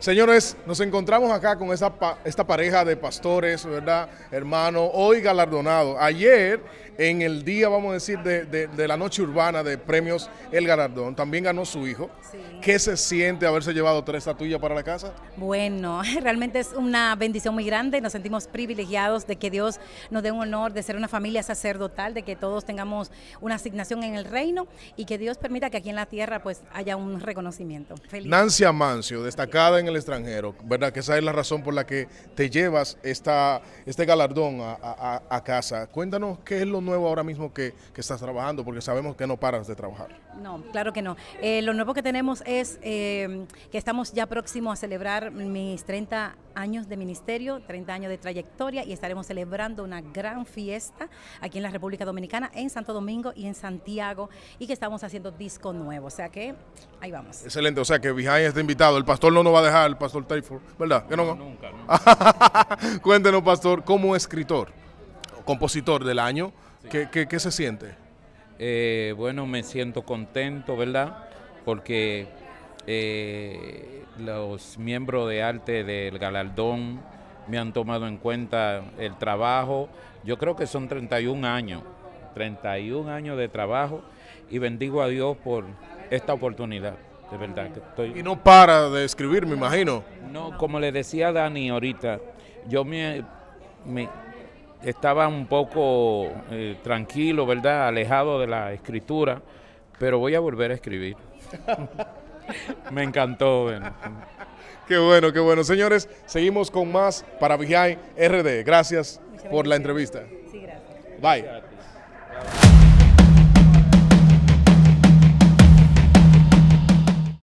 Señores, nos encontramos acá con esta, esta pareja de pastores, ¿verdad? Hermano, hoy galardonado. Ayer, en el día, vamos a decir, de, la noche urbana de premios El Galardón, también ganó su hijo. ¿Qué se siente haberse llevado tres estatuillas para la casa? Bueno, realmente es una bendición muy grande. Nos sentimos privilegiados de que Dios nos dé un honor de ser una familia sacerdotal, de que todos tengamos una asignación en el reino y que Dios permita que aquí en la tierra pues haya un reconocimiento. Nancy Amancio, destacada en el extranjero, ¿verdad? Que esa es la razón por la que te llevas esta, este galardón a, casa. Cuéntanos qué es lo nuevo ahora mismo que estás trabajando, porque sabemos que no paras de trabajar. No, claro que no. Eh, lo nuevo que tenemos es em, que estamos ya próximos a celebrar mis 30 años de ministerio, 30 años de trayectoria y estaremos celebrando una gran fiesta aquí en la República Dominicana, en Santo Domingo y en Santiago y que estamos haciendo disco nuevo. O sea que ahí vamos. Excelente, o sea que Vijay está invitado. El pastor no nos va a dejar, el pastor Tayford, ¿verdad? No, no? Nunca. nunca. Cuéntenos, pastor, como escritor, compositor del año, qué se siente? Eh, bueno, me siento contento, ¿verdad? Porque eh, los miembros de arte del galardón me han tomado en cuenta el trabajo. Yo creo que son 31 años, 31 años de trabajo y bendigo a Dios por esta oportunidad. De verdad Y no para de escribir, me imagino. No, como le decía Dani ahorita, yo me, me estaba un poco eh, tranquilo, ¿verdad? Alejado de la escritura, pero voy a volver a escribir. Me encantó. Qué bueno, qué bueno. Señores, seguimos con más para Vijay RD. Gracias por la entrevista. Sí, gracias. Bye.